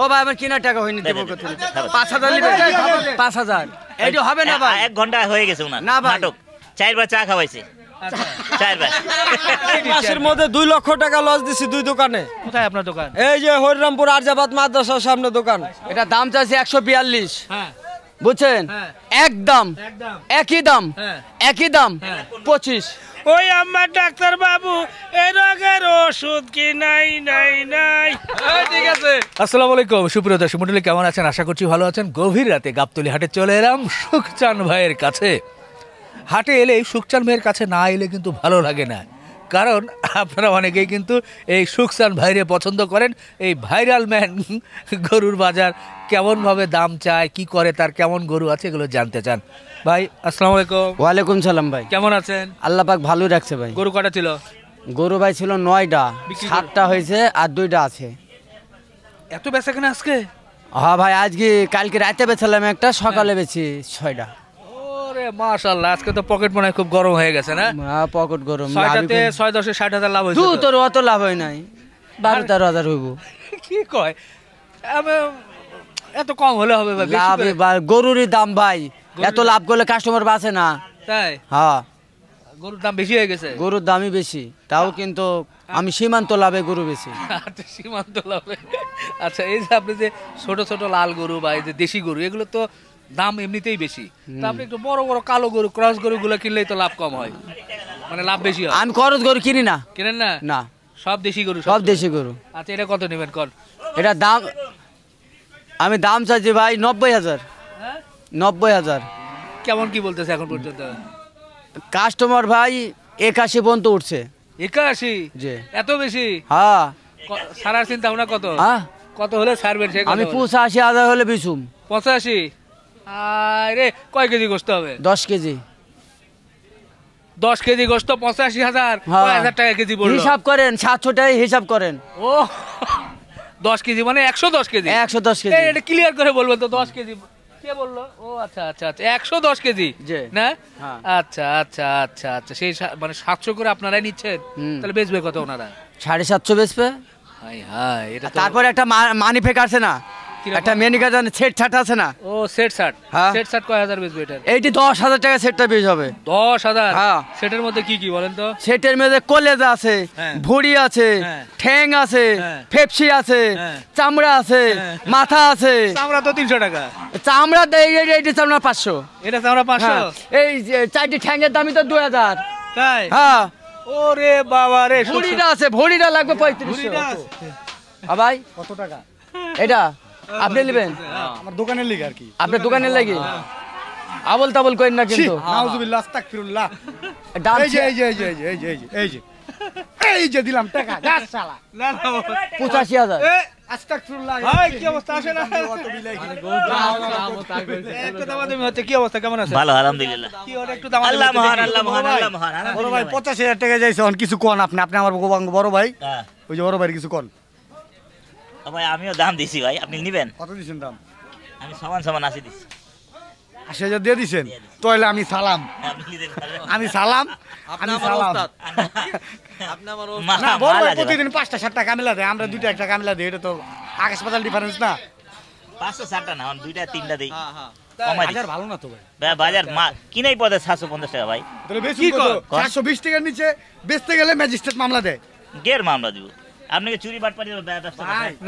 ও ভাই আমার কেনার টাকা হয়নি দেবো পাঁচ হাজার পাঁচ হাজার এইটা হবে না ভাই এক ঘন্টা হয়ে গেছে উনার না ভাই নাটক চারবার চা খাওয়াইছে আচ্ছা। মধ্যে দুই লক্ষ টাকা লস দুই দোকানে এই যে হরিরামপুর আরজাবাদ সামনে দোকান এটা দাম চাইছে একশো বিয়াল্লিশ হ্যাঁ। বুঝছেন হ্যাঁ। একদম একই দাম একই দাম হ্যাঁ। হ্যাঁ। পঁচিশ ওই আমার ডাক্তার বাবু এই রোগের ওষুধ কি নাই নাই নাই ঠিক আছে আসসালামু আলাইকুম সুপ্রিয় দর্শক মন্ডলী কেমন আছেন আশা করছি ভালো আছেন গভীর রাতে গাবতলি হাটে চলে এলাম সুখচান ভাইয়ের কাছে হাটে এলে সুখচান ভাইয়ের কাছে না এলে কিন্তু ভালো লাগে না কারণ আপনারা অনেকেই কিন্তু এই সুকসান ভাইরে পছন্দ করেন এই ভাইরাল ম্যান গরুর বাজার কেমনভাবে দাম চায় কি করে তার কেমন গরু আছে এগুলো জানতে চান ভাই আসসালামু আলাইকুম ওয়ালাইকুম সালাম ভাই কেমন আছেন আল্লাহ পাক ভালোই রাখছে ভাই গরু কটা ছিল গরু ভাই ছিল নয়টা সাতটা হয়েছে আর দুইটা আছে এত বেচা কেন আজকে হ্যাঁ ভাই আজকে কালকে রাতে বেচালাম একটা সকালে বেছি ছয়টা ওরে গরুরই দাম ভাই এত লাভ করলে কাস্টমার বাসে না তাই হ্যাঁ গরুর দাম বেশি হয়ে গেছে গরুর দামই বেশি তাও কিন্তু আমি সীমান্ত লাভে গরু বেশি আচ্ছা, সীমান্ত লাভে আচ্ছা এই যে আপনি যে ছোট ছোট লাল গরু বা এই যে দেশি গরু এগুলো তো দাম এমনিতেই বেশি আপনি একটু বড় বড় কালো গরু ক্রস গরু গুলো কিনলেই তো লাভ কম হয় মানে লাভ বেশি হয় আমি খরচ গরু কিনি না কিনেন না না সব দেশি গরু সব দেশি গরু আচ্ছা এটা কত নেবেন কর এটা দাম আমি দাম চাইছি ভাই নব্বই হাজার হ্যাঁ? নব্বই হাজার কেমন কি বলতেছে এখন পর্যন্ত কাস্টমার ভাই একাশি পর্যন্ত উঠছে একাশি যে এত বেশি হ্যাঁ সারার চিন্তা ভাবনা কত হ্যাঁ। কত হলে সারবেন আমি পঁচাশি হাজার হলে বিসুম পঁচাশি আরে কয় কেজি গোস্ত হবে দশ কেজি দশ কেজি গোস্ত পঁচাশি হাজার হ্যাঁ। হাজার টাকা কেজি হিসাব করেন সাতশো টাকা হিসাব করেন ও দশ কেজি মানে একশো দশ কেজি একশো দশ কেজি এটা ক্লিয়ার করে বলবেন তো দশ কেজি কে বললো ও আচ্ছা আচ্ছা আচ্ছা একশো দশ কেজি না হ্যাঁ। আচ্ছা আচ্ছা আচ্ছা আচ্ছা সেই মানে সাতশো করে আপনারাই নিচ্ছেন তাহলে বেচবে কত ওনারা সাড়ে সাতশো বেচবে এটা তারপরে একটা মানি ফেক আছে না একটা মেনিকা জানে সেট ছাট আছে না ও সেট ছাট হ্যাঁ সেট ছাট কয় হাজার এইটি দশ হাজার টাকা সেটটা বেচ হবে দশ হাজার হ্যাঁ সেটের মধ্যে কি কি বলেন তো সেটের মধ্যে কলেজ আছে হ্যাঁ। ভুড়ি আছে হ্যাঁ। ঠ্যাং আছে হ্যাঁ। ফেপসি আছে চামড়া আছে মাথা আছে চামড়া তো তিনশো টাকা চামড়া এইটি চামড়া পাঁচশো এটা চামড়া পাঁচশো এই চারটি ঠ্যাংয়ের দামই তো দু হাজার তাই হ্যাঁ ওরে বাবা রে ভুড়িটা আছে ভুড়িটা লাগবে পঁয়ত্রিশশো ভাই কত টাকা এটা আপনি নেবেন আমার দোকানের আর কি আপনার দোকানের আবল তাবল না কিন্তু হ্যাঁ। নাউজুবিল্লাহ আস্তাগফিরুল্লাহ এই যে এই যে এই যে এই যে এই যে এই যে দিলাম টাকা শালা না না কেমন আছে কিছু কন আপনি আপনি আমার বড় ভাই হ্যাঁ। ওই যে বড় ভাই কিছু কন ভাই আমিও দাম দিছি ভাই আপনি নিবেন কত দিছেন দাম আমি সমান সমান আসি দিছি আশি হাজার দিয়ে দিছেন তাহলে আমি সালাম আমি সালাম আমি সালাম প্রতিদিন পাঁচটা সাতটা কামিলা দেয় আমরা দুইটা একটা কামিলা দিই এটা তো আকাশ পাতাল ডিফারেন্স না পাঁচটা সাতটা না দুইটা তিনটা হ্যাঁ, হ্যাঁ। দিই ভালো না তো ভাই বাজার কিনাই পদে সাতশো পঞ্চাশ টাকা ভাই তাহলে বেশি বিশ টাকার নিচে বেচতে গেলে ম্যাজিস্ট্রেট মামলা দেয় গের মামলা দিব আপনাকে চুরি বাট বাটপারি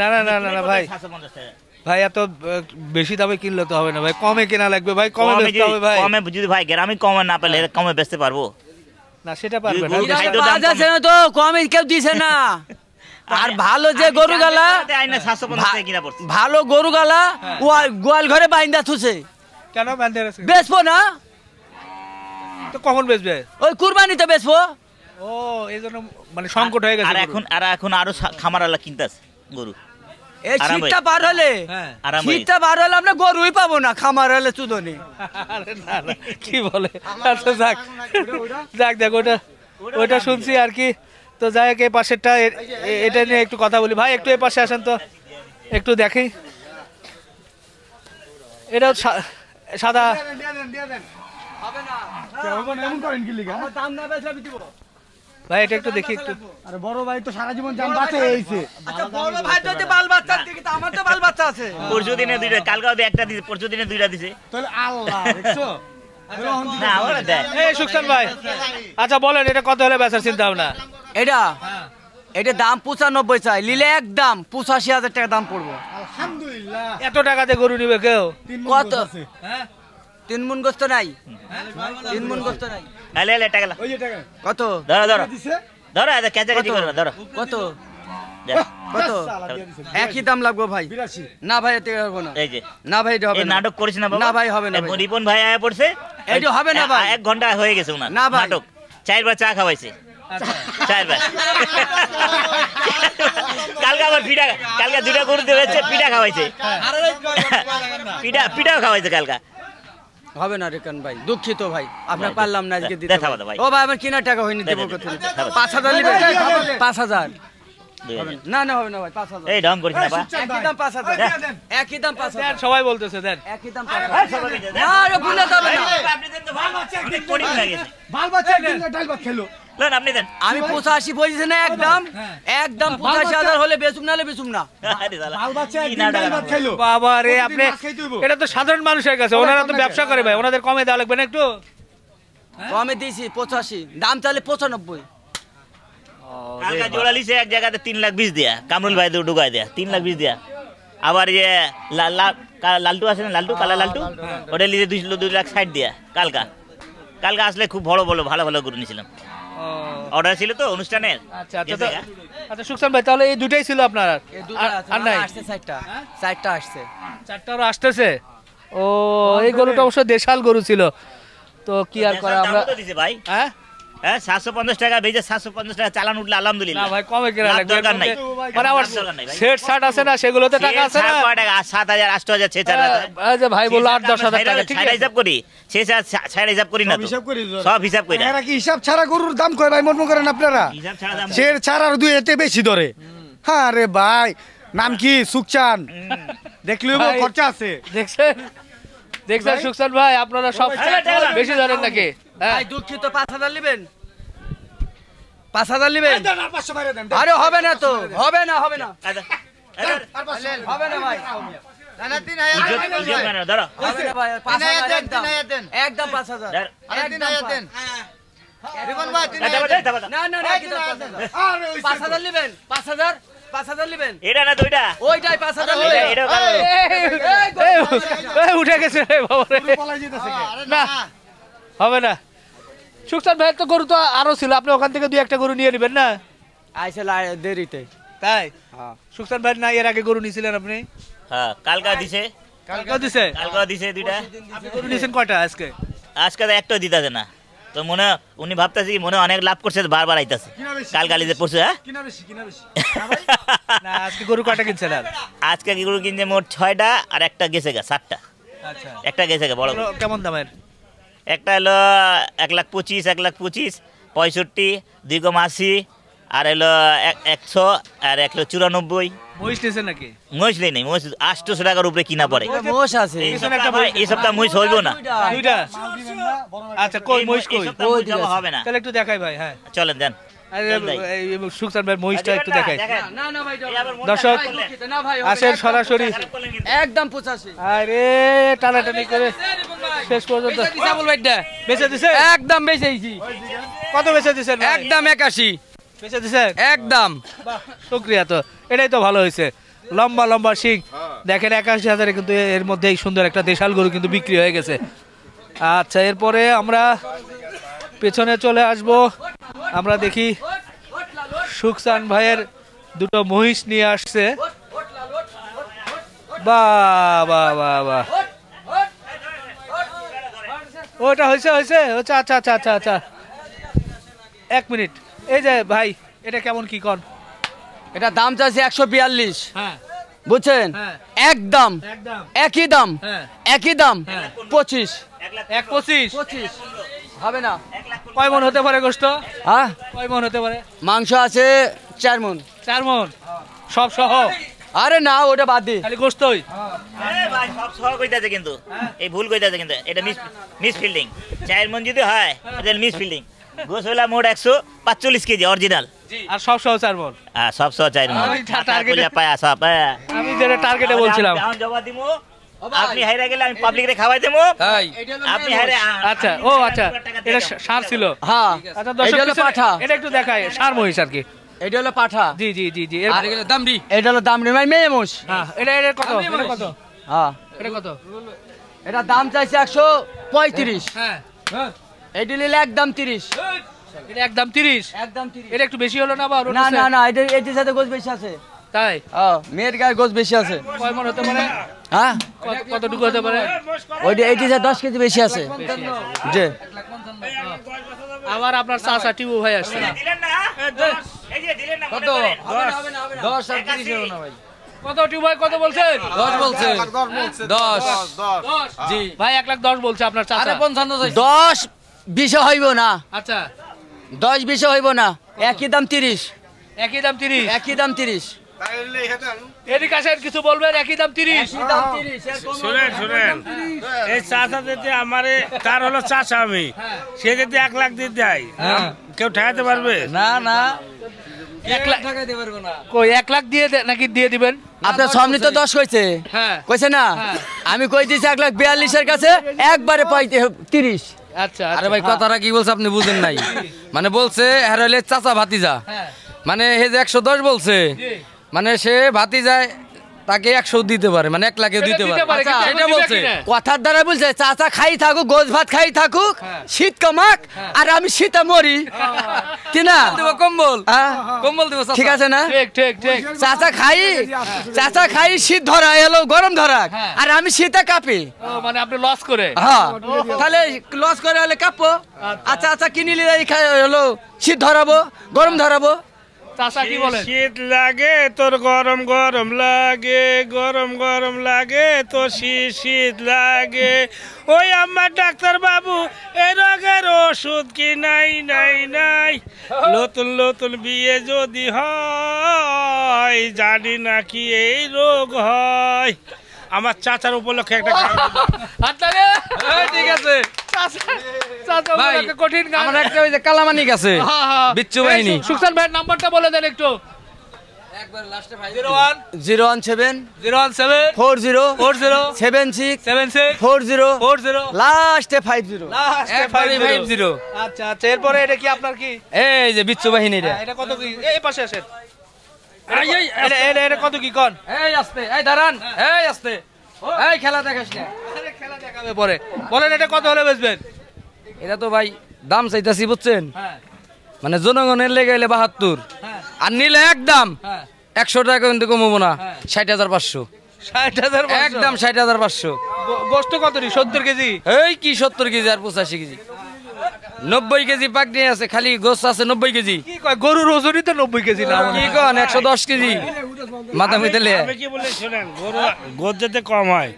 না না না না ভাই ভাই এত বেশি দামে কিনলে তো হবে না ভাই কমে কেনা লাগবে ভাই কমে বেচতে হবে ভাই কমে যদি ভাই গ্রামে কমে না পেলে হ্যাঁ। কমে বেচতে পারবো না সেটা পারবে না বাজার না তো কমে কেউ দিছে না আর ভালো যে গরু গালা ভালো গরু গালা হ্যাঁ। গোয়াল ঘরে বাইন্দা থুছে কেন বেচবো না তো কখন বেচবে ওই কুরবানিতে বেচবো ও এই জন্য মানে সংকট হয়ে গেছে আর এখন আর এখন আরো খামারালা কিনতেছে গরু এই পার হলে পার হ্যাঁ। হলে গরুই পাবো না খামার হলে কি বলে আচ্ছা, যাক যাক দেখ ওটা শুনছি আর কি তো যাই হোক এই এটা নিয়ে একটু কথা বলি ভাই একটু এই পাশে আসেন তো একটু দেখি এটা সাদা ভাই এটা একটু দেখি একটু আরে বড় ভাই তো সারা জীবন জাম বাঁচে আচ্ছা বড় ভাই তো বাল বাচ্চা তো আমার তো বাল বাচ্চা আছে পরশু দিনে দুইটা কালকাও দিয়ে একটা দিছে পরশু দিনে দুইটা দিছে তাহলে আল্লাহ দেখছো আচ্ছা, না এই সুকসান ভাই আচ্ছা বলেন এটা কত হলে বেচার চিন্তা ভাবনা এটা হ্যাঁ। এটা দাম পঁচানব্বই চাই লিলে একদম পঁচাশি হাজার টাকা দাম পড়বো আলহামদুলিল্লাহ এত দিয়ে গরু নিবে কেউ কত হ্যাঁ তিনমুন গোস্ত নাই তিনমুন গোস্ত নাই এলে এলে টাকা কত ধরো ধরো ধরো এটা কেটে কেটে করবে ধরো কত কত একই দাম লাগবো ভাই না ভাই এতে হবে না এই যে না ভাই হবে না নাটক করিস না না ভাই হবে না রিপন ভাই আয়া পড়ছে যে হবে না ভাই এক ঘন্টা হয়ে গেছে উনার না ভাই নাটক চারবার চা খাওয়াইছে আচ্ছা। চারবার কালকে আবার পিঠা কালকে দুটা গরু দিয়েছে পিঠা খাওয়াইছে হ্যাঁ। পিঠা পিঠাও খাওয়াইছে কালকা হবে না রেকান ভাই দুঃখিত ভাই আপনার পারলাম না আজকে দিতে ও ভাই আমার কিনা টাকা হয়নি দেবো কোথায় পাঁচ হাজার নেবে পাঁচ হাজার না না হবে না ভাই পাঁচ এই দাম করিস না দাম দাম সবাই বলতেছে দেন দাম না ভুলে যাবে না আপনি দেন তো বাচ্চা একদিন লাগে বাচ্চা একদিন ডাল ভাত খেলো আপনি দেন আমি পঁচাশি একদম হ্যাঁ। একদম পঁচাশি হাজার হলে না বাবা রে আপনি এটা তো সাধারণ মানুষের কাছে ওনারা তো ব্যবসা করে ভাই ওনাদের কমে দেওয়া লাগবে না একটু হ্যাঁ? কমে দিয়েছি পঁচাশি দাম পঁচানব্বই কালকা এক জায়গাতে তিন লাখ ঢুকাই তিন লাখ আবার ইয়ে, লালটু আছে না লালটু কালা লালটু হ্যাঁ। ওটা লিখে দুই দুই লাখ ষাট দিয়া কালকা কালকা আসলে খুব বড় বলো ভালো ভালো গুরু নিয়েছিলাম অর্ডার ছিল তো অনুষ্ঠানের আচ্ছা আচ্ছা আচ্ছা ভাই তাহলে এই দুটাই ছিল আপনার আর চারটা চারটা আসছে চারটা আসতেছে ও এই গরুটা অবশ্য দেশাল গরু ছিল তো কি আর করা আমরা ভাই হ্যাঁ হ্যাঁ সাতশো পঞ্চাশ টাকা সাতশো পঞ্চাশ টাকা চালান উঠলে সেগুলোতে সাত হাজার হাজার ঠিক হিসাব করি সে হিসাব করি না সব হিসাব করি এরা কি হিসাব ছাড়া গরুর দাম মনে করেন আপনারা আর দুই এতে বেশি ধরে হ্যাঁ রে ভাই নাম কি সুখচান দেখলি খরচা আছে দেখছেন দেখছেন সুকসান ভাই আপনারা সব বেশি জানেন নাকি হ্যাঁ। ভাই দুঃখিত পাঁচ হাজার নেবেন পাঁচ হাজার নেবেন আরে হবে না তো হবে না হবে না হবে না ভাই পাঁচ হাজার নেবেন হ্যাঁ, হ্যাঁ, পাঁচ হাজার তো গরু তো আরো ছিল আপনি ওখান থেকে দুই একটা গরু নিয়ে নেবেন না আইসে দেরিতে তাই হ্যাঁ। সুখান ভাই না এর আগে গরু নিয়েছিলেন আপনি হ্যাঁ কালকা দিছে কালকা দিছে কালকা দিছে দুইটা গরু নিয়েছেন কয়টা আজকে আজকে একটা দিতে না তো মনে উনি ভাবতেছে কি মনে অনেক লাভ করছে বারবার আইতাছে কাল কালি যে পড়ছে হ্যাঁ আজকে গরু কটা কিনছে আজকে কি গরু কিনছে মোট ছয়টা আর একটা গেছে গা সাতটা আচ্ছা। একটা গেছে গা বড় কেমন দামের একটা হলো এক লাখ পঁচিশ এক লাখ পঁচিশ পঁয়ষট্টি দুই কম আশি আর হলো একশো আর এক চুরানব্বই মহিষ নেই টাকার উপরে কিনা মহিষ না আচ্ছা, মহিষটা একটু দেখাই দর্শক সরাসরি একদম আরে টানাটানি শেষ বেঁচে দিছে একদম বেঁচেছি কত বেঁচে দিছে একদম একাশি বেঁচে দিছে একদম শুক্রিয়া তো এটাই তো ভালো হয়েছে লম্বা লম্বা শিং হ্যাঁ। দেখেন একাশি হাজারে কিন্তু এর মধ্যেই সুন্দর একটা দেশাল গরু কিন্তু বিক্রি হয়ে গেছে আচ্ছা এরপরে আমরা পেছনে চলে আসব আমরা দেখি সুখসান ভাইয়ের দুটো মহিষ নিয়ে আসছে বা বা বা ওটা হয়েছে হয়েছে আচ্ছা আচ্ছা আচ্ছা আচ্ছা আচ্ছা এক মিনিট এই যে ভাই এটা কেমন কি কর এটা দাম চাইছে একশো বিয়াল্লিশ হ্যাঁ। বুঝছেন হ্যাঁ। এক দাম একই দাম হ্যাঁ। একই দাম পঁচিশ এক পঁচিশ পঁচিশ হবে না কয় মন হতে পারে গোস্ত হ্যাঁ কয় মন হতে পারে মাংস আছে চার মন চার মন সব সহ আরে না ওটা বাদ দিই খালি গোস্তই সব সহ কইতাছে কিন্তু এই ভুল কইতাছে কিন্তু এটা মিস মিস ফিল্ডিং চার মন যদি হয় মিস ফিল্ডিং গোসলা মোট একশো পাঁচচল্লিশ কেজি অরিজিনাল আর সব হ্যাঁ সব হ্যাঁ। টার্গেটে বলছিলাম আপনি গেলে পাবলিক খাওয়াই দেবো আপনি আচ্ছা ও আচ্ছা, হ্যাঁ। আচ্ছা পাঠা সার কি এটা হলো পাঠা জি জি জি এটা মেয়ে হ্যাঁ, এটা এটা এটা দাম চাইছে এটি নিলে একদম তিরিশ একদম তিরিশ একদম এটা একটু বেশি হলো না বা না না না এটা এটির সাথে বেশি আছে তাই মেয়ের গায়ে গোছ বেশি আছে কয় মন হ্যাঁ? কতটুকু হতে পারে ওইটা এইটি দশ কেজি বেশি আছে জি আবার আপনার চাচা টিবু ভাই আসছে হ্যাঁ, হ্যাঁ। কত দশ আর তিরিশ হবে ভাই কত টিউ ভাই কত বলছেন 10 বলছেন জি ভাই 1 লাখ 10 বলছে আপনার চাচা আরে দশ বিশে হইব না আচ্ছা দশ বিশে হইব না একই দাম তিরিশ একই দাম তিরিশ একই দাম তিরিশ কিছু বলবেন একই দাম তিরিশ শুনেন শুনেন এই চাষা যদি আমার তার হলো চাষা আমি হ্যাঁ। সে যদি এক লাখ দিয়ে দেয় হ্যাঁ। কেউ ঠেকাতে পারবে না না এক লাখ কই এক লাখ দিয়ে নাকি দিয়ে দিবেন আপনার সামনে তো দশ কইছে হ্যাঁ। কইছে না আমি কই দিচ্ছি এক লাখ বিয়াল্লিশের কাছে একবারে পাই তিরিশ আচ্ছা, আচ্ছা আরে ভাই হ্যাঁ। কথাটা কি বলছে আপনি বুঝেন নাই মানে বলছে হ্যাঁ চাচা ভাতিজা হ্যাঁ। মানে হে যে একশো দশ বলছে মানে সে ভাতিজায় তাকে একশো দিতে পারে মানে এক লাখে দিতে পারে আচ্ছা, কথার দ্বারা বলছে চাচা খাই থাকুক গোজ ভাত খাই থাকুক হ্যাঁ। শীত কমাক হ্যাঁ। আর আমি শীতে মরি হ্যাঁ। কি কম্বল কম্বল দিব ঠিক আছে না চাচা খাই চাচা খাই শীত ধরা এলো গরম ধরাক আর আমি শীতে কাঁপি মানে আপনি লস করে হ্যাঁ তাহলে লস করে হলে কাঁপো আচ্ছা আচ্ছা, আচ্ছা কিনিলে হলো শীত ধরাবো গরম ধরাবো চাচা কি বলেন শীত লাগে তোর গরম গরম লাগে গরম গরম লাগে তো শীত লাগে ওই আমার ডাক্তার বাবু এই রোগের ওষুধ কি নাই নাই নাই নতুন নতুন বিয়ে যদি হয় জানি নাকি এই রোগ হয় আমার চাচার উপলক্ষে একটা আচ্ছা হ্যাঁ, ঠিক আছে কালামানি গেছে বিচ্ছু বাহিনী সুকসান ভাইয়ের নাম্বারটা বলে দেন একটু এরপরে এটা কি আপনার কি এই যে বিচ্ছু বাহিনী হ্যাঁ, কত কি এই পাশে কত কি কন এই হ্যাঁ। এই খেলা দেখাস না বলেন এটা কত হলে বেচবেন এটা তো ভাই দাম চাইতাছি বুঝছেন হ্যাঁ। মানে জনগণের লেগে গেলে বাহাত্তর হ্যাঁ। আর নিলে একদম হ্যাঁ। একশো টাকা কিন্তু কমবো না ষাট হাজার পাঁচশো একদম ষাট হাজার পাঁচশো বস্তু কত সত্তর কেজি এই কি সত্তর কেজি আর পঁচাশি কেজি নব্বই কেজি পাকনি আছে খালি গোস আছে নব্বই কেজি গরুর ওজনই তো নব্বই কেজি না কি কন একশো দশ কেজি মাথা মিতেলে কি কম হয়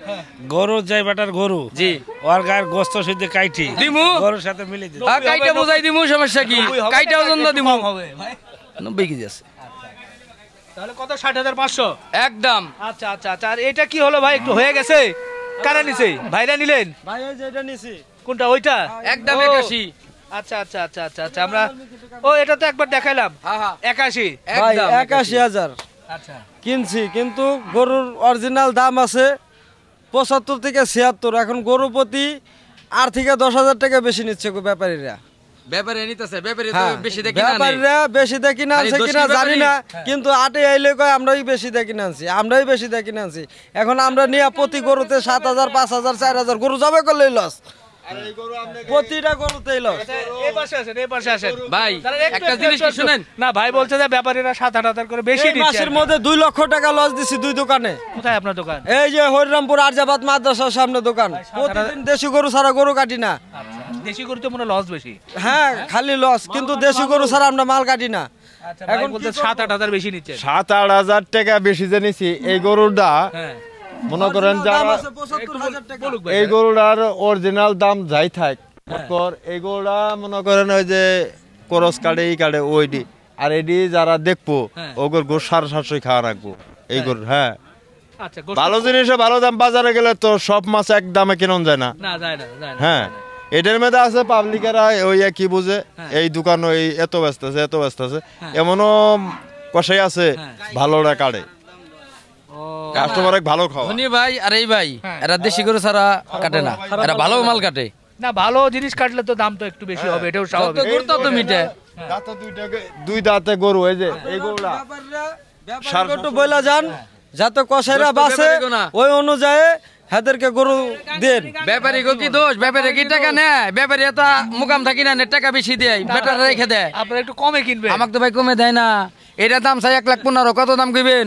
গরু যাই বাটার গরু জি ওর গায়ের গোস্ত শুদ্ধ কাইটি দিমু গরুর সাথে মিলে হ্যাঁ, কাইটা বোঝাই দিমু সমস্যা কি কাইটা ওজন না হবে নব্বই কেজি আছে তাহলে কত ষাট হাজার পাঁচশো একদম আচ্ছা আচ্ছা আচ্ছা আর এটা কি হলো ভাই একটু হয়ে গেছে কারা নিছে ভাইরা নিলেন ভাই যেটা নিছি কোনটা ওইটা একদম একাশি আচ্ছা আচ্ছা আচ্ছা আচ্ছা আচ্ছা আমরা ও এটা তো একবার দেখাইলাম হ্যাঁ, হ্যাঁ। একাশি একাশি হাজার আচ্ছা কিনছি কিন্তু গরুর অরিজিনাল দাম আছে পঁচাত্তর থেকে ছিয়াত্তর এখন গরু প্রতি থেকে দশ হাজার টাকা বেশি নিচ্ছে ব্যাপারীরা হ্যাঁ, দেখি না কিন্তু আটে আইলে কয় আমরাই বেশি দেখি না আনছি আমরাই বেশি দেখি না আনছি এখন আমরা নিয়ে প্রতি গরুতে সাত হাজার পাঁচ হাজার চার হাজার গরু জবে করলেই লস আচ্ছা, সাত আট হাজার বেশি এই আচ্ছা, হ্যাঁ খালি লস কিন্তু মানে দেশি গরু ছাড়া আমরা মাল কাটি না আচ্ছা, সাত আট হাজার বেশি নিচ্ছে সাত আট হাজার টাকা বেশি জেনেছি এই গরুটা হ্যাঁ। মনে করেন যারা এই গরুটার অরিজিনাল দাম যাই থাক এই গরুটা মনে করেন ওই যে করস কাটে এই কাটে ওইডি আর এডি যারা দেখবো হ্যাঁ। ওগুর গোর সাড়ে সারসই খাওয়া রাখবো এই হ্যাঁ। গরুর হ্যাঁ আচ্ছা, ভালো জিনিসে ভালো দাম বাজারে গেলে তো সব মাছ এক দামে কেনন যায় না হ্যাঁ এটার মধ্যে আছে পাবলিকেরা ওই কি বুঝে হ্যাঁ। এই দোকান ওই এত ব্যস্ত আছে এত ব্যস্ত আছে এমনও কষাই আছে ভালোরা কাটে কাস্টমার ভালো খাওয়া ধনী ভাই আর এই ভাই হ্যাঁ। এরা দেশি গরু ছাড়া কাটে না এরা ভালো মাল কাটে না ভালো জিনিস কাটলে তো দাম তো একটু বেশি হবে এটাও স্বাভাবিক তো মিটে দুই দাঁতে গরু এই যে এই একটু বইলা যান যাতে কষাইরা বাসে ওই অনুযায়ী হেদেরকে গরু দেন ব্যাপারী কি দোষ ব্যাপারী কি টাকা নেয় ব্যাপারী তো মুকাম থাকি না টাকা বেশি দেয় বেটার রেখে দেয় আপনার একটু কমে কিনবে আমাকে তো ভাই কমে দেয় না এটা দাম চাই এক লাখ পনেরো কত দাম কিনবেন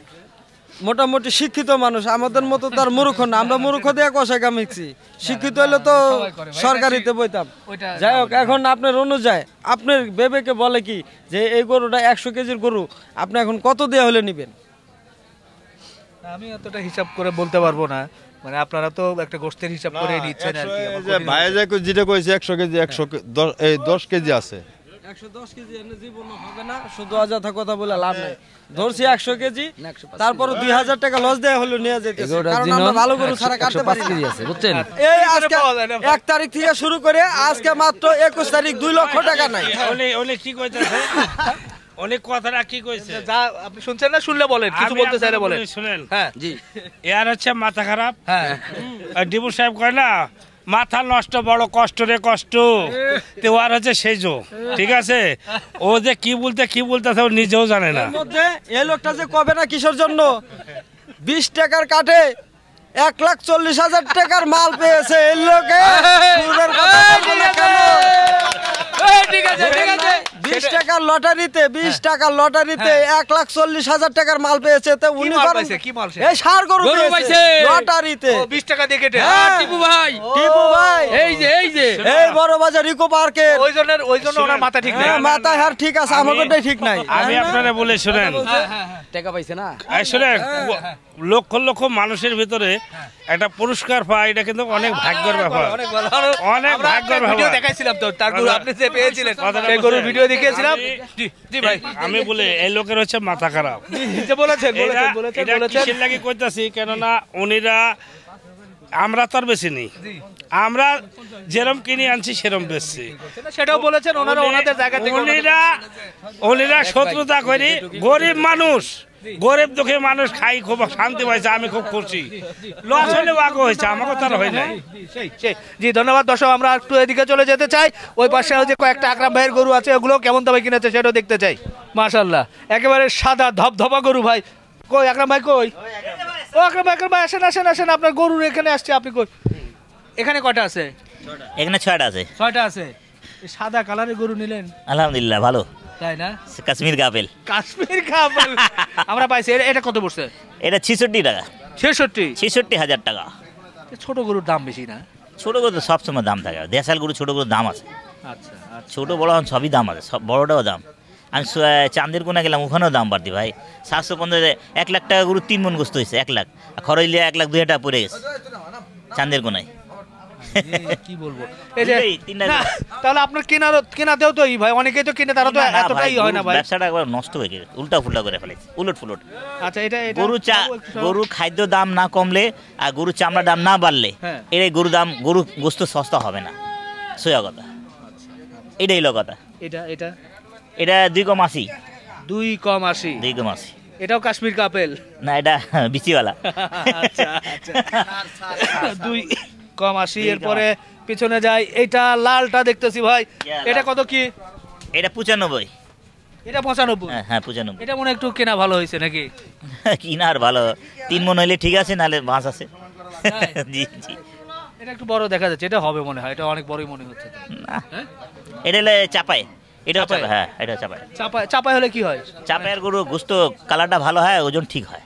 মোটামুটি শিক্ষিত মানুষ আমাদের মতো তার মূর্খ না আমরা মূর্খ দিয়ে কষা কামিছি শিক্ষিত হলে তো সরকারিতে বইতাম যাই হোক এখন আপনার অনুযায়ী আপনার বেবেকে বলে কি যে এই গরুটা একশো কেজির গরু আপনি এখন কত দেওয়া হলে নেবেন আমি এতটা হিসাব করে বলতে পারবো না মানে আপনারা তো একটা গোষ্ঠীর হিসাব করে নিচ্ছেন আর কি ভাইয়া যেটা কইছে একশো কেজি একশো দশ কেজি আছে হ্যাঁ। আজকে মাত্র তারিখ লক্ষ টাকা নাই কি অনেক কি কইছে যা না শুনলে বলতে বলেন হ্যাঁ, হচ্ছে মাথা খারাপ হ্যাঁ ডিবু সাহেব কয় না মাথা নষ্ট বড় কষ্ট রে কষ্ট তে ওর হচ্ছে সেজো ঠিক আছে ও যে কি বলতে কি বলতেছে ও নিজেও জানে না এই লোকটা যে কবে না কিসের জন্য বিশ টাকার কাঠে এক লাখ চল্লিশ হাজার টাকার মাল পেয়েছে এই লোকে বিশ টাকার লটারিতে বিশ হ্যাঁ। লটারিতে হ্যাঁ। এক লাখ চল্লিশ হাজার টাকার মাল পেয়েছে ঠিক আছে ঠিক নাই আমি হ্যাঁ আপনারা বলে শুনেন টাকা পাইছে না লক্ষ লক্ষ মানুষের ভিতরে হ্যাঁ। একটা পুরস্কার পায় এটা কিন্তু অনেক ভাগ্যের ব্যাপার অনেক ভাগ্যের ভিডিও দেখাইছিলাম তো আপনি যে পেয়েছিলেন সেই গরুর ভিডিও দেখিয়েছিলাম জি ভাই আমি বলে এই লোকের হচ্ছে মাথা খারাপ যে বলেছেন বলেছেন বলেছেন বলেছেন লাগি কইতাছি কেননা উনিরা আমরা তো আর বেশি নেই আমরা যেরম কিনে আনছি সেরম বেশি সেটাও বলেছেন ওনারা ওনাদের জায়গা থেকে উনিরা উনিরা শত্রুতা করি গরিব মানুষ গরিব দুঃখী মানুষ খাই খুব শান্তি পাইছে আমি খুব খুশি লস হলে হয়েছে আমাকে তার জি ধন্যবাদ দর্শক আমরা একটু এদিকে চলে যেতে চাই ওই পাশে যে কয়েকটা আকরাম ভাইয়ের গরু আছে ওগুলো কেমন দামে কিনেছে সেটাও দেখতে চাই মাশাল্লাহ একেবারে সাদা ধপধপা গরু ভাই কই আকরাম ভাই কই ও আকরাম ভাই আকরাম ভাই আসেন আসেন আসেন আপনার গরুর এখানে আসছে আপনি কই এখানে কয়টা আছে এখানে ছয়টা আছে ছয়টা আছে সাদা কালারের গরু নিলেন আলহামদুলিল্লাহ ভালো তাই না কাশ্মীর কাপেল কাশ্মীর কাপেল আমরা পাইছি এটা কত পড়ছে এটা ছেষট্টি টাকা ছেষট্টি ছেষট্টি হাজার টাকা ছোট গরুর দাম বেশি না ছোট গরু তো সবসময় দাম থাকে দেশাল গরু ছোট গরুর দাম আছে আচ্ছা, আচ্ছা। ছোট বড় সবই দাম আছে সব বড়টাও দাম আমি চাঁদের কোনা গেলাম ওখানেও দাম বাড়তি ভাই সাতশো পনেরো এক লাখ টাকা গরু তিন মন গোস্ত হয়েছে এক লাখ খরচ এক লাখ দুই হাজার টাকা পড়ে গেছে চাঁদের কোনায় কি বলবো তাহলে আপনার কেনার কেনাতেও তো এই ভাই অনেকেই তো কিনে তারা তো এতটাই হয় না ভাই ব্যবসাটা একবার নষ্ট হয়ে গেছে উল্টা ফুল্টা করে ফেলেছে উলট ফুলট আচ্ছা এটা গরু চা গরু খাদ্য দাম না কমলে আর গরু চামড়া দাম না বাড়লে হ্যাঁ। এর গরু দাম গরু গোস্ত সস্তা হবে না সোয়া কথা এটাই হলো কথা এটা এটা এটা দুই কম আসি দুই কম আসি দুই কম আশি এটাও কাশ্মীর কাপেল না এটা বিচিওয়ালা আচ্ছা আচ্ছা দুই কম আশি এরপরে পিছনে যাই এটা লালটা দেখতেছি ভাই এটা কত কি এটা পঁচানব্বই এটা পঁচানব্বই হ্যাঁ, হ্যাঁ পঁচানব্বই এটা মনে একটু কেনা ভালো হয়েছে নাকি কিনা আর ভালো তিন মনে হইলে ঠিক আছে নাহলে বাঁশ আছে জি জি এটা একটু বড় দেখা যাচ্ছে এটা হবে মনে হয় এটা অনেক বড়ই মনে হচ্ছে না হ্যাঁ? এটা হলে চাপায় এটা চাপায় হ্যাঁ এটা চাপাই চাপায় চাপাই হলে কি হয় চাপায়ের গরু গুস্ত কালারটা ভালো হয় ওজন ঠিক হয়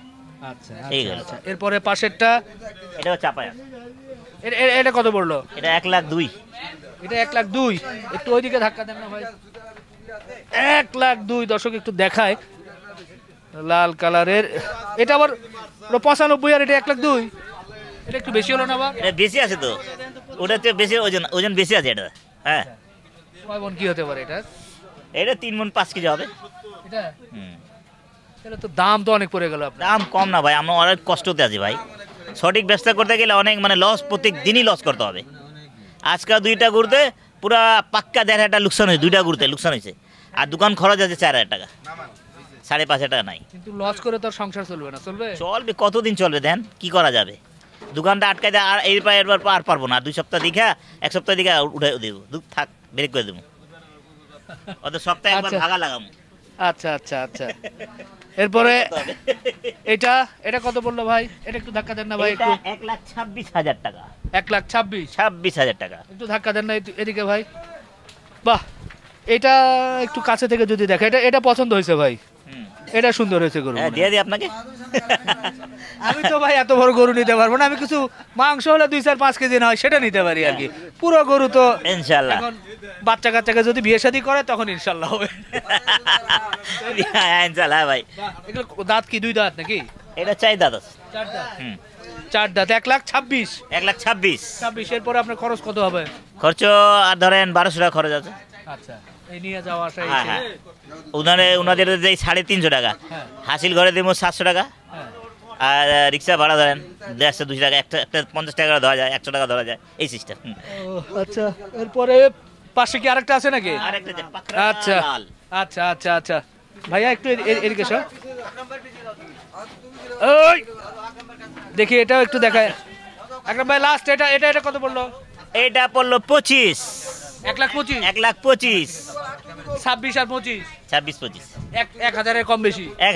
আচ্ছা ঠিক আছে আচ্ছা, আচ্ছা। এরপরে পাশেরটা এটা চাপায় এটা কত পড়লো এটা এক লাখ দুই এটা এক লাখ দুই একটু ওইদিকে ধাক্কা দেন না ভাই এক লাখ দুই দর্শক একটু দেখায় লাল কালারের এটা আবার পঁচানব্বই আর এটা এক লাখ দুই এটা একটু বেশি হলো না বা এটা বেশি আছে তো ওটা তো বেশি ওজন ওজন বেশি আছে এটা হ্যাঁ কয় মন কি হতে পারে এটা এটা তিন মন পাঁচ কেজি হবে এটা হুম তাহলে তো দাম তো অনেক পড়ে গেল দাম কম না ভাই আমরা অনেক কষ্টতে আছি ভাই সঠিক ব্যবসা করতে গেলে অনেক মানে লস প্রত্যেক দিনই লস করতে হবে আজকাল দুইটা ঘুরতে পুরা পাক্কা দেড় হাজার লোকসান হয়েছে দুইটা ঘুরতে লোকসান হয়েছে আর দোকান খরচ আছে চার হাজার টাকা সাড়ে পাঁচ হাজার টাকা নাই কিন্তু লস করে তো সংসার চলবে না চলবে চলবে কতদিন চলবে দেন কি করা যাবে দোকানটা আটকাই দেয় আর এরপর এরপর আর পারবো না দুই সপ্তাহ দীঘা এক সপ্তাহ দীঘা উঠে দেবো থাক বের করে দেবো অত সপ্তাহে একবার আচ্ছা। ভাগা লাগাম আচ্ছা আচ্ছা আচ্ছা এরপরে এটা এটা কত বললো ভাই এটা একটু ধাক্কা দেন না ভাই একটু এক লাখ ছাব্বিশ হাজার টাকা এক লাখ ছাব্বিশ ছাব্বিশ হাজার টাকা একটু ধাক্কা দেন না এদিকে ভাই বাহ এটা একটু কাছে থেকে যদি দেখে এটা এটা পছন্দ হয়েছে ভাই এটা সুন্দর হয়েছে গরু হ্যাঁ, দিয়ে দিই আপনাকে আমি তো ভাই এত বড় গরু নিতে পারবো না আমি কিছু মাংস হলে দুই চার পাঁচ কেজি না হয় সেটা নিতে পারি আর কি পুরো গরু তো ইনশাল্লাহ বাচ্চা কাচ্চাকে যদি বিয়ে শাদি করে তখন ইনশাল্লাহ হবে হ্যাঁ ইনশাল্লাহ ভাই দাঁত কি দুই দাঁত নাকি এটা চাই দাঁত আছে চার দাঁত হুম এক লাখ ছাব্বিশ এক লাখ ছাব্বিশ ছাব্বিশের পরে আপনার খরচ কত হবে খরচ আর ধরেন বারোশো টাকা খরচ আছে আচ্ছা এই নিয়ে যাওয়া আসা ওনারে ওনাদের দেয় সাড়ে তিনশো টাকা হাসিল ঘরে দেবো সাতশো টাকা আর রিক্সা ভাড়া ধরেন দেড়শো দুশো টাকা একটা একটা পঞ্চাশ টাকা ধরা যায় একশো টাকা ধরা যায় এই সিস্টেম আচ্ছা এরপরে পাশে কি আরেকটা আছে নাকি আচ্ছা আচ্ছা আচ্ছা আচ্ছা ভাইয়া একটু এদিকে সব ওই দেখি এটাও একটু দেখায় এক ভাই লাস্ট এটা এটা এটা কত পড়লো এটা পড়লো পঁচিশ এক লাখ পঁচিশ এক লাখ পঁচিশ ছাব্বিশ আর পঁচিশ ছাব্বিশ পঁচিশ এক এক হাজারের এক হাজার কম বেশি এক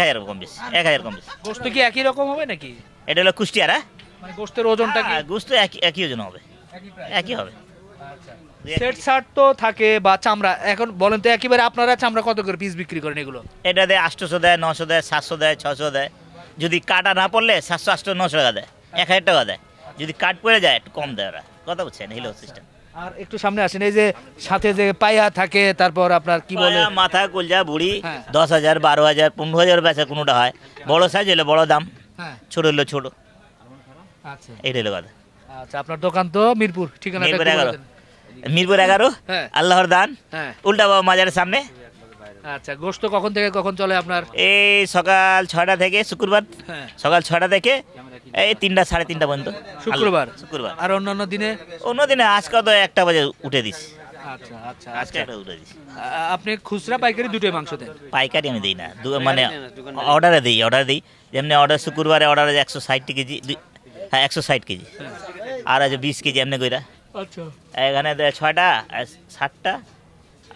হাজার কম বেশি কি একই রকম হবে নাকি এটা হলো কুষ্টিয়ারা হ্যাঁ? মানে ওজনটা হ্যাঁ, একই একই ওজন হবে একই হবে আচ্ছা। বা চামড়া এখন বলেন তো একেবারে আপনারা চামড়া কত করে পিস বিক্রি করেন এগুলো এটা দেয় আটশোশো দেয় নশো দেয় সাতশো দেয় ছশো দেয় যদি কাটা না পড়লে সাতশো আটশো নশো টাকা দেয় এক হাজার টাকা দেয় যদি কাট পড়ে যায় একটু কম দেয় ওরা কথা বলছেন হিলো সিস্টেম আর একটু সামনে আসেন এই যে সাথে যে পায়া থাকে তারপর আপনার কি বলে মাথা কলজা বুড়ি হ্যাঁ। দশ হাজার বারো হাজার পনেরো হাজার বেচা কোনোটা হয় বড় সাইজ এলো বড় দাম হ্যাঁ। ছোট হলে ছোট এটা আচ্ছা। এইটা হলো কথা আচ্ছা আপনার দোকান তো মিরপুর ঠিকানা এগারো মিরপুর এগারো হ্যাঁ। আল্লাহর দান উল্টা বাবা মাজারের সামনে আচ্ছা গোস্ত কখন থেকে কখন চলে আপনার এই সকাল ছটা থেকে শুক্রবার সকাল ছটা থেকে এই তিনটা সাড়ে তিনটা পর্যন্ত শুক্রবার শুক্রবার আর অন্যান্য দিনে অন্য দিনে আজকে তো একটা বাজে উঠে দিস আচ্ছা, আচ্ছা, আজকে আচ্ছা। উঠে দিস আপনি খুচরা পাইকারি দুটোই মাংস দেন পাইকারি আমি দিই না দু মানে অর্ডারে দিই অর্ডার দিই যেমনি অর্ডার শুক্রবারে অর্ডার আছে একশো ষাট কেজি হ্যাঁ একশো ষাট কেজি হ্যাঁ। আর আছে বিশ কেজি এমনি কইরা আচ্ছা এখানে ছয়টা সাতটা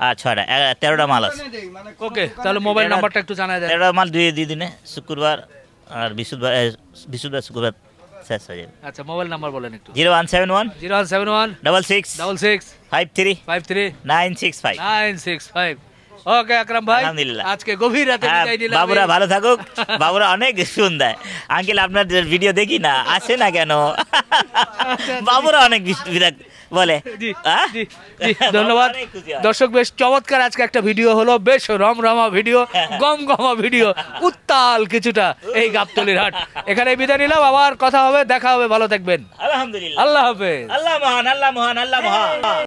আর ছয়টা তেরোটা মাল আছে ওকে তাহলে মোবাইল নাম্বারটা একটু জানা যায় তেরোটা মাল দুই দুই দিনে শুক্রবার আর বিশুদ ভাই শেষ হয়ে যাবে আচ্ছা মোবাইল নাম্বার বলেন একটু zero one seven one zero one seven one double six double six five three five three nine six five nine six five okay Akram ভাই আলহামদুলিল্লাহ আজকে গভীর রাতে হ্যাঁ, বিদায় নিলাম বাবুরা ভালো থাকুক বাবুরা অনেক সুন্দর আঙ্কেল আপনার ভিডিও দেখি না আসে না কেন আচ্ছা, আচ্ছা। বাবুরা অনেক বিদায় বলে ধন্যবাদ দর্শক বেশ চমৎকার আজকে একটা ভিডিও হলো বেশ রমরমা ভিডিও গম গমা ভিডিও উত্তাল কিছুটা এই গাবতলির হাট এখানে বিদায় নিলাম আবার কথা হবে দেখা হবে ভালো থাকবেন আলহামদুলিল্লাহ আল্লাহ হাফেজ আল্লাহ মহান আল্লাহ মহান আল্লাহ মহান